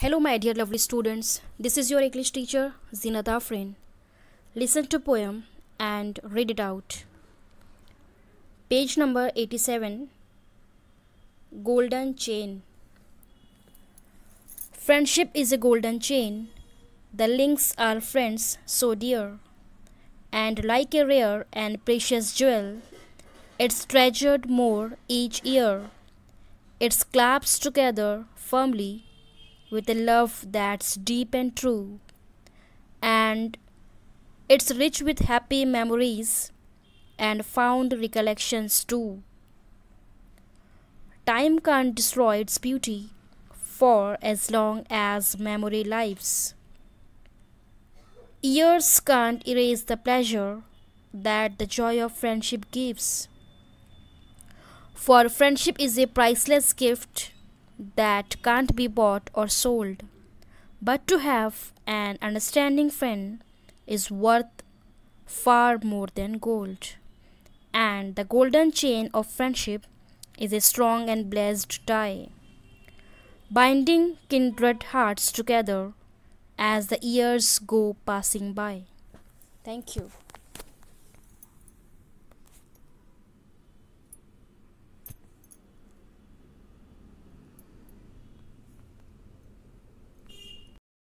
Hello my dear lovely students, this is your English teacher Zinat Afrin. Listen to poem and read it out. Page number 87 Golden Chain Friendship is a golden chain. The links are friends so dear. And like a rare and precious jewel, it's treasured more each year. It's clasped together firmly with a love that's deep and true. And it's rich with happy memories and fond recollections too. Time can't destroy its beauty for as long as memory lives. Years can't erase the pleasure that the joy of friendship gives. For friendship is a priceless gift that can't be bought or sold. But to have an understanding friend is worth far more than gold. And the golden chain of friendship is a strong and blessed tie, binding kindred hearts together as the years go passing by. Thank you.